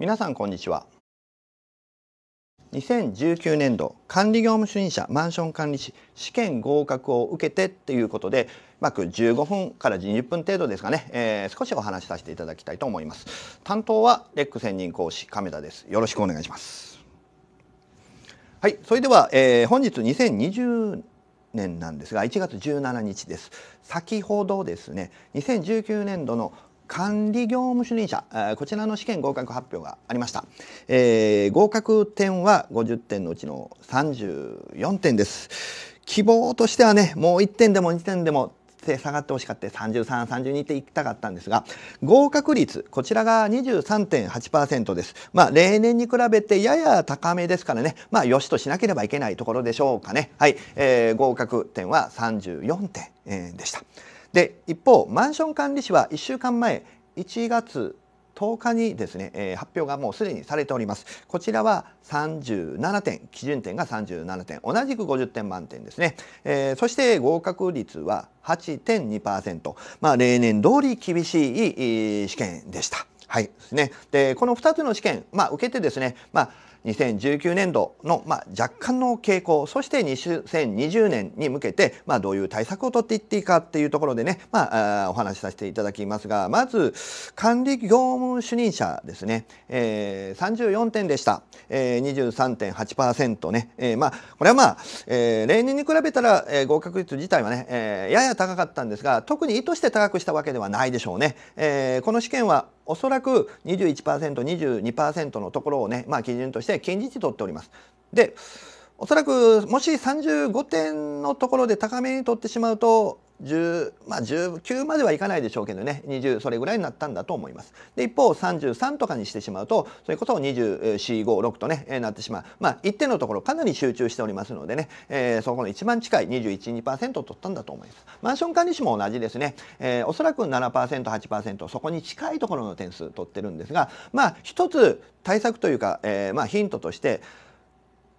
皆さんこんにちは2019年度管理業務主任者マンション管理士試験合格を受けてっていうことで約15分から20分程度ですかね、えー、少しお話しさせていただきたいと思います担当はレック専任講師亀田ですよろしくお願いしますはいそれでは、えー、本日2020年なんですが1月17日です先ほどですね2019年度の管理業務主任者こちらの試験合格発表がありました、えー、合格点は50点のうちの34点です希望としてはねもう1点でも2点でも下がってほしかった3332っていきたかったんですが合格率こちらが23.8%ですまあ例年に比べてやや高めですからねまあよしとしなければいけないところでしょうかねはい、えー、合格点は34点、えー、でした。で一方マンション管理士は1週間前1月10日にですね、えー、発表がもうすでにされております。こちらは37点、基準点が37点、同じく50点満点ですね。えー、そして合格率は8.2%、まあ例年通り厳しい試験でした。はいですね。で、この2つの試験、まあ受けてですね、まあ2019年度の、まあ、若干の傾向そして2020年に向けて、まあ、どういう対策を取っていっていいかっていうところでね、まあ、お話しさせていただきますがまず管理業務主任者ですね、えー、34点でした、えー、23.8%ね、えー、まあこれはまあ、えー、例年に比べたら、えー、合格率自体はね、えー、やや高かったんですが特に意図して高くしたわけではないでしょうね。えー、この試験はおそらく 21%22% のところをね、まあ、基準として近日値取っております。でおそらくもし35点のところで高めに取ってしまうと10まあ19まではいかないでしょうけどね20それぐらいになったんだと思いますで一方33とかにしてしまうとそれこそ24556とね、えー、なってしまうまあ一定のところかなり集中しておりますのでね、えー、そこの一番近い212%取ったんだと思いますマンション管理士も同じですね、えー、おそらく 7%8% そこに近いところの点数取ってるんですがまあ一つ対策というか、えー、まあヒントとして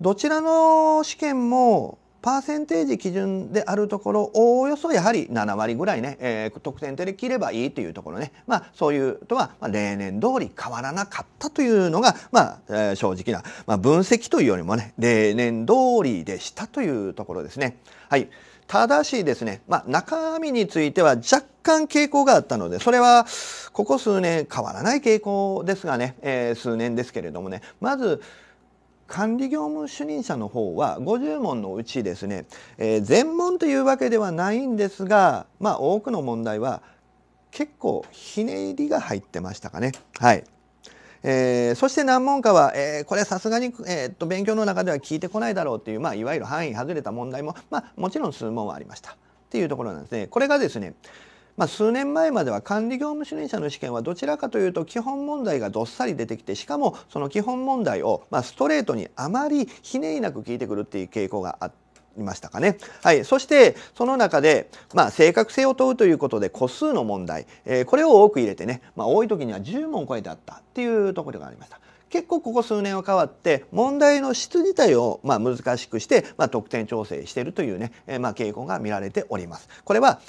どちらの試験もパーセンテージ基準であるところおおよそやはり7割ぐらいね、えー、得点で切ればいいというところね、まあ、そういうとは、まあ、例年通り変わらなかったというのが、まあえー、正直な、まあ、分析というよりもね例年通りでしたというところですね。はいただしですね、まあ、中身については若干傾向があったので、それはここ数年変わらない傾向ですがね、えー、数年ですけれどもね、まず管理業務主任者の方は50問のうちですね、えー、全問というわけではないんですが、まあ、多くの問題は結構ひねりが入ってましたかね。はいえー、そして何問かは、えー、これさすがに、えー、っと勉強の中では聞いてこないだろうという、まあ、いわゆる範囲外れた問題も、まあ、もちろん数問はありましたっていうところなんですね。これがですねまあ、数年前までは管理業務主任者の試験はどちらかというと基本問題がどっさり出てきてしかもその基本問題を、まあ、ストレートにあまりひねりなく聞いてくるっていう傾向があって。いましたかね。はい、そしてその中で、まあ、正確性を問うということで個数の問題、えー、これを多く入れてね、まあ、多い時には10問超えてあったっていうところがありました。結構ここ数年は変わって問題の質自体をまあ難しくして、まあ、得点調整しているというね、えー、まあ傾向が見られております。これは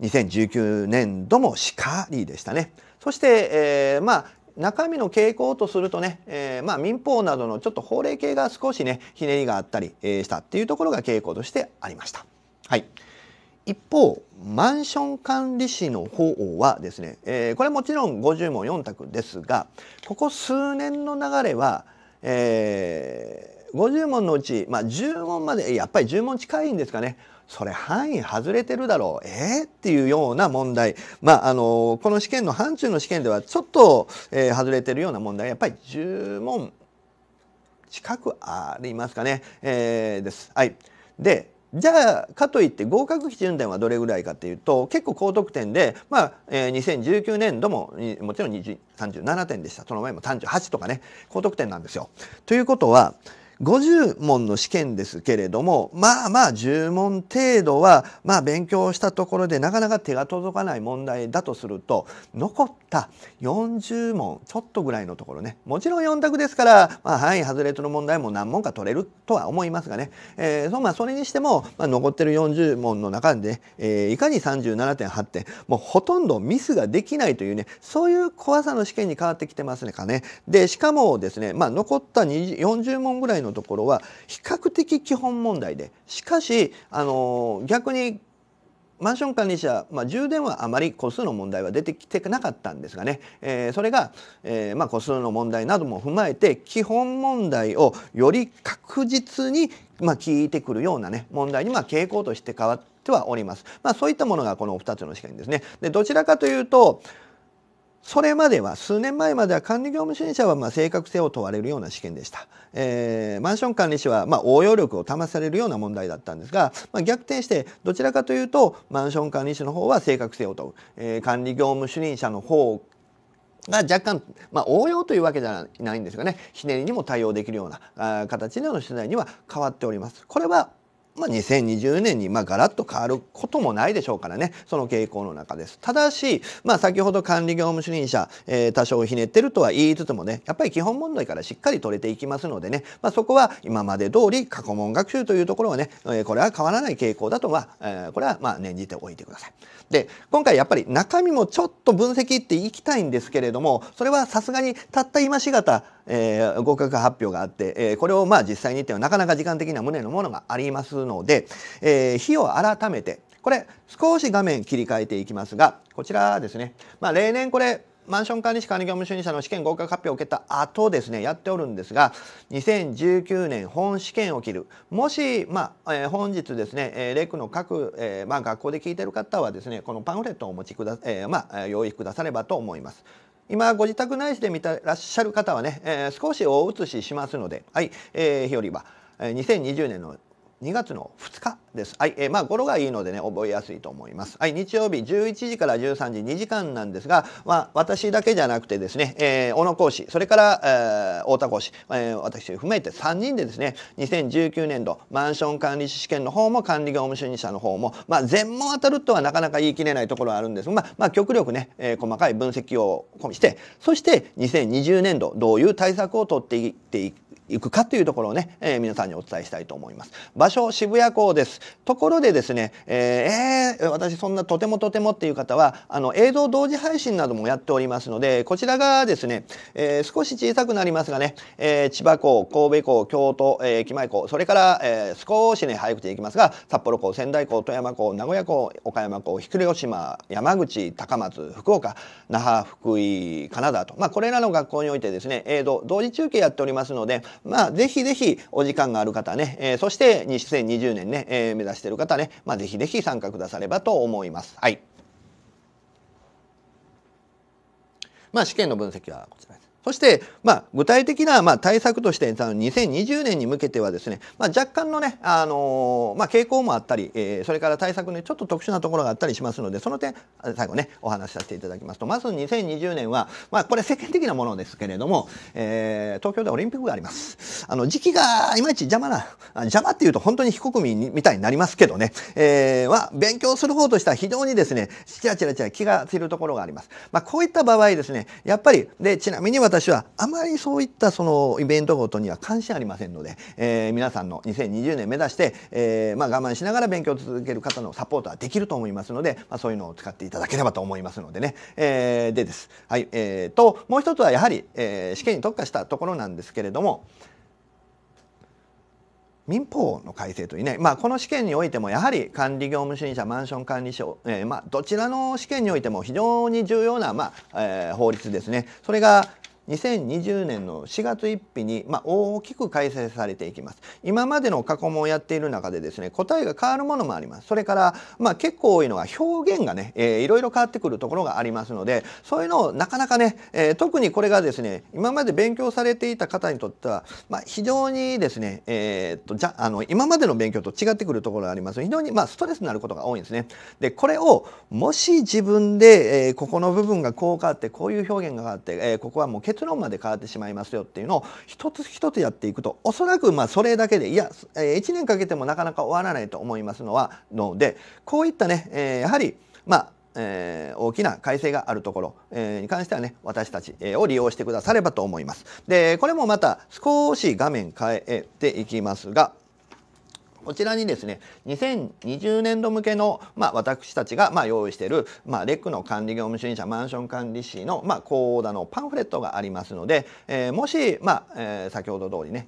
2019年度もしかりでしたね。そして、えー、まあ中身の傾向とするとね、えー、まあ民法などのちょっと法令系が少しねひねりがあったり、えしたっていうところが傾向としてありました。はい。一方マンション管理士の方はですね、えー、これもちろん50問4択ですがここ数年の流れは、えー、50問のうち、まあ、10問までやっぱり10問近いんですかねそれ範囲外れてるだろうえー、っていうような問題まああのこの試験の範疇の試験ではちょっと、えー、外れてるような問題やっぱり10問近くありますかね、えー、です。はい、でじゃあかといって合格基準点はどれぐらいかというと結構高得点で、まあえー、2019年度ももちろん37点でしたその前も38とかね高得点なんですよ。ということは50問の試験ですけれどもまあまあ10問程度はまあ勉強したところでなかなか手が届かない問題だとすると残った40問ちょっとぐらいのところねもちろん4択ですから、まあ、はい外れとの問題も何問か取れるとは思いますがね、えーそまあ、それにしても、まあ、残ってる40問の中で、えー、いかに37.8点もうほとんどミスができないというねそういう怖さの試験に変わってきてますねかね。でしかもですね、まあ、残った40問ぐらいのところは比較的基本問題でしかしあの逆にマンション管理者、まあ、充電はあまり個数の問題は出てきてなかったんですがね、えー、それが、えーまあ、個数の問題なども踏まえて基本問題をより確実に、まあ、聞いてくるような、ね、問題に、まあ、傾向として変わってはおります。まあ、そういったものがこの2つの試験ですね。でどちらかというとそれまでは数年前までは管理業務主任者はま正確性を問われるような試験でした、えー、マンション管理士はま応用力を試されるような問題だったんですが、まあ、逆転してどちらかというとマンション管理士の方は正確性を問う、えー、管理業務主任者の方が若干、まあ、応用というわけじゃないんですがねひねりにも対応できるような形での取材には変わっております。これはまあ、2020年にまあガラッと変わることもないでしょうからねその傾向の中ですただし、まあ、先ほど管理業務主任者、えー、多少ひねってるとは言いつつもねやっぱり基本問題からしっかり取れていきますのでね、まあ、そこは今まで通り過去問学習というところはね、えー、これは変わらない傾向だとは、えー、これはまあ念じておいてください。で今回やっぱり中身もちょっと分析っていきたいんですけれどもそれはさすがにたった今しがた、えー、合格発表があって、えー、これをまあ実際にってはなかなか時間的な胸のものがありますので、えー、日を改めてこれ少し画面切り替えていきますがこちらですね、まあ、例年これマンション管理士管理業務主任者の試験合格発表を受けた後ですねやっておるんですが2019年本試験を切るもし、まあえー、本日ですね、えー、レクの各、えーまあ、学校で聞いてる方はですねこのパンフレットをお持ちくだ、えーまあ、用意くださればと思います。今ご自宅内視で見てらっしゃる方はね、えー、少し大写ししますので、はいえー、日よりは2020年の2月の2日です。はい、えー、まあ語呂がいいのでね覚えやすいと思います。はい、日曜日11時から13時2時間なんですが、まあ私だけじゃなくてですね、えー、小野講師それから、えー、太田講師、えー、私含めて3人でですね、2019年度マンション管理士試験の方も管理業務主任者の方もまあ全問当たるとはなかなか言い切れないところはあるんですが、まあ、まあ極力ね、えー、細かい分析を込みして、そして2020年度どういう対策を取っていっていくいくかというところをね、えー、皆さんにお伝えしたいと思います。場所渋谷港です。ところでですね、えー、え私そんなとてもとてもっていう方はあの映像同時配信などもやっておりますのでこちらがですね、えー、少し小さくなりますがね、えー、千葉港神戸港京都、えー、駅前港それから、えー、少しね早くていきますが札幌港仙台港富山港名古屋港岡山港ひく島山口高松福岡那覇福井金沢と、まあ、これらの学校においてですね映像同時中継やっておりますのでまあ、ぜひぜひお時間がある方ね、えー、そして2020年ね、えー、目指している方ね、まあ、ぜひぜひ参加くださればと思います。はい。まあ、試験の分析はこちらです。そして、まあ、具体的な、まあ、対策として2020年に向けてはですね、まあ、若干のね、あのー、まあ、傾向もあったり、えー、それから対策にちょっと特殊なところがあったりしますのでその点最後ねお話しさせていただきますとまず2020年は、まあ、これ世間的なものですけれども、えー、東京でオリンピックがありますあの時期がいまいち邪魔な邪魔っていうと本当に非国民みたいになりますけどね、えー、は勉強する方としては非常にですねちらちらちら気が散るところがあります、まあ、こういった場合ですねやっぱりでちなみに私私はあまりそういったそのイベントごとには関心ありませんので、えー、皆さんの2020年目指して、えー、まあ、我慢しながら勉強を続ける方のサポートはできると思いますので、まあ、そういうのを使っていただければと思いますのでね。えー、でです。はい。えー、と、もう一つはやはり、えー、試験に特化したところなんですけれども、民法の改正というね、まあ、この試験においてもやはり管理業務主任者マンション管理省、えーまあ、どちらの試験においても非常に重要な、まあえー、法律ですねそれが、2020年の4月1日に、まあ、大きく改正されていきます今までの過去問をやっている中でですね答えが変わるものもありますそれから、まあ、結構多いのは表現がね、えー、いろいろ変わってくるところがありますのでそういうのをなかなかね、えー、特にこれがですね今まで勉強されていた方にとっては、まあ、非常にですね、えー、っとじゃあの今までの勉強と違ってくるところがあります非常に、まあ、ストレスになることが多いんですね。でこれをもし自分で、えー、ここの部分がこう変わってこういう表現が変わって、えー、ここはもう結論まで変わってしまいますよっていうのを一つ一つやっていくとおそらくまあそれだけでいや1年かけてもなかなか終わらないと思いますのはのでこういったね、えやはりまあえー、大きな改正があるところ、えー、に関してはね私たち、えー、を利用してくださればと思います。でこれもまた少し画面変えていきますがこちらにですね、2020年度向けの、まあ、私たちが、まあ、用意している、まあ、レックの管理業務主任者マンション管理士の、まあ、講座のパンフレットがありますので、えー、もし、まあえー、先ほど通りね、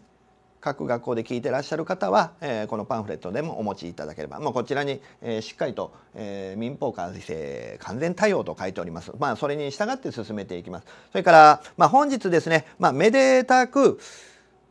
各学校で聞いてらっしゃる方は、えー、このパンフレットでもお持ちいただければ、まあ、こちらに、えー、しっかりと、えー、民法改正完全対応と書いております、まあ、それに従って進めていきますそれから、まあ、本日ですね、まあ、めでたく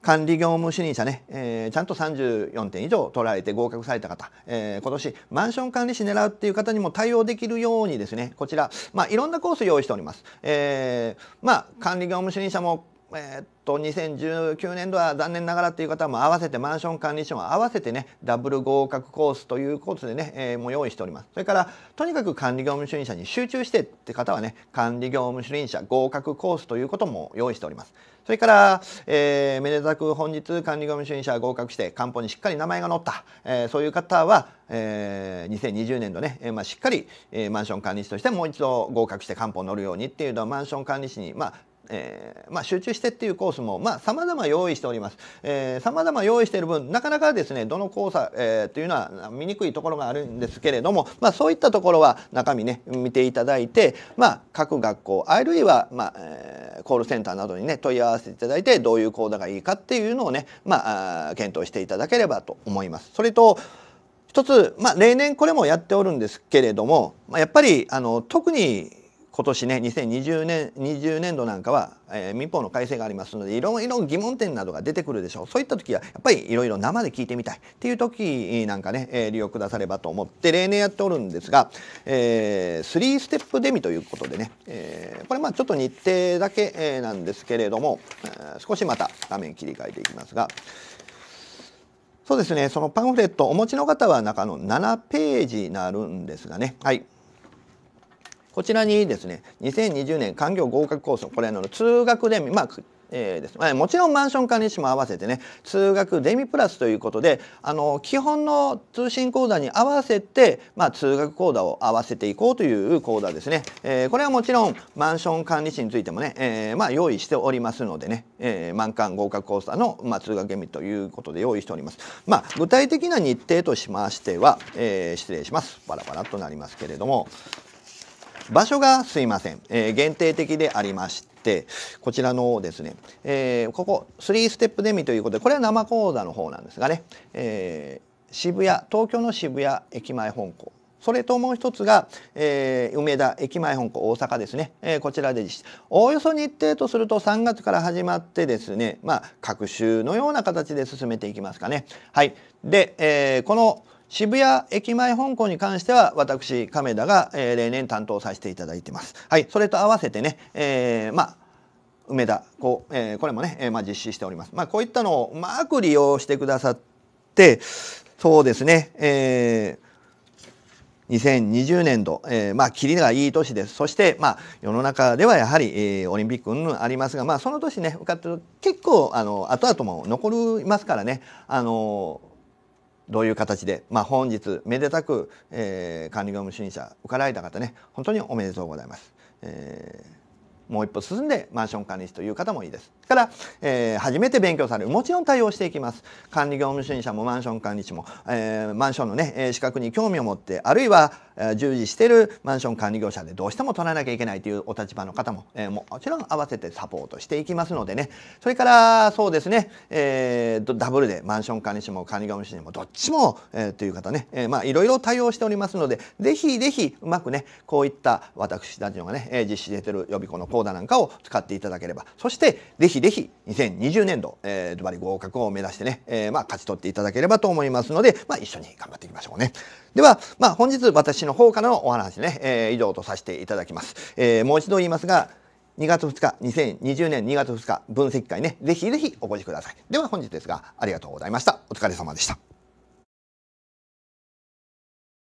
管理業務主任者ね、えー、ちゃんと34点以上取られて合格された方、えー、今年マンション管理士狙うっていう方にも対応できるようにですねこちら、まあ、いろんなコース用意しております。えー、まあ、管理業務主任者もえー、っと2019年度は残念ながらという方も合わせてマンション管理士も合わせてねダブル合格コースというコースでね、えー、もう用意しておりますそれからとにかく管理業務主任者に集中してって方はね管理業務主任者合格コースということも用意しておりますそれから、えー、めでたく本日管理組主任者合格して官報にしっかり名前が載った、えー、そういう方は、えー、2020年度ね、えーまあ、しっかり、えー、マンション管理士としてもう一度合格して官報に載るようにっていうのはマンション管理士に、まあ、えー、まあ、集中してっていうコースも、まあ、様々用意しております。えま様々用意している分、なかなかですね、どの交差、えー、というのは見にくいところがあるんですけれども、まあ、そういったところは中身ね、見ていただいて、まあ、各学校、あるいは、まあ、えー、コールセンターなどにね、問い合わせていただいて、どういう講座がいいかっていうのをね、まあ、検討していただければと思います。それと、一つ、まあ、例年これもやっておるんですけれども、まあ、やっぱり、あの、特に、今年ね2020年20年度なんかは、えー、民法の改正がありますのでいろいろ疑問点などが出てくるでしょうそういった時はやっぱりいろいろ生で聞いてみたいっていう時なんかね、えー、利用くださればと思って例年やっておるんですが、えー、3ステップデミということでね、えー、これまあちょっと日程だけ、えなんですけれども、えー、少しまた画面切り替えていきますが。そうですね、そのパンフレットお持ちの方は中の7ページになるんですがね、はい、こちらにですね2020年官業合格構想これの通学でまあえーですまあ、もちろんマンション管理士も合わせてね通学デミプラスということであの基本の通信講座に合わせて、まあ、通学講座を合わせていこうという講座ですね、えー、これはもちろんマンション管理士についてもね、えーまあ、用意しておりますのでね、えー、満館合格講座の、まあ、通学デミということで用意しております、まあ、具体的な日程としましては、えー、失礼しますバラバラとなりますけれども場所がすいません、えー、限定的でありまして、こちらのですね、えー、ここ3ステップデミということで、これは生講座の方なんですがね、えー、渋谷、東京の渋谷駅前本校それともう一つが、えー、梅田駅前本校大阪ですね、えー、こちらで実施おおよそ日程とすると3月から始まってですねまあ各週のような形で進めていきますかねはいで、えー、この渋谷駅前香港に関しては私亀田が、えー、例年担当させていただいてます。はい、それと合わせてね、えー、まあ梅田こう、えー、これもね、えー、まあ、実施しております。まあ、こういったのをうまく利用してくださってそうですね、えー2020年度、えー、まあ、キリがいい年です。そして、まあ、世の中ではやはり、えー、オリンピックありますが、まあ、その年ね、受かってる結構、あの、後々も残りますからね、あのーどういう形で、まあ、本日めでたく、えー、管理業務主任者受かられた方ね本当におめでとうございます。えーもう一歩進んでマンション管理士という方もいいです。から、えー、初めて勉強される。もちろん対応していきます。管理業務主任者もマンション管理士も、えー、マンションのね、え資格に興味を持って、あるいは、えー、従事しているマンション管理業者でどうしても取らなきゃいけないというお立場の方も、えー、もちろん合わせてサポートしていきますのでね。それから、そうですね、えー、ダブルでマンション管理士も管理業務主任もどっちも、えー、という方ね、えー、まあいろいろ対応しておりますので、ぜひぜひうまくね、こういった私たちのがね、実施している予備校のポーダなんかを使っていただければそしてぜひぜひ2020年度、えー、ズバリ合格を目指してね、えー、まあ勝ち取っていただければと思いますので、まあ、一緒に頑張っていきましょうね。では、まあ、本日私の方からのお話ね、えー、以上とさせていただきます。えー、もう一度言いますが2月2日2020年2月2日分析会ねぜひぜひお越しください。では本日ですがありがとうございました。お疲れ様でした。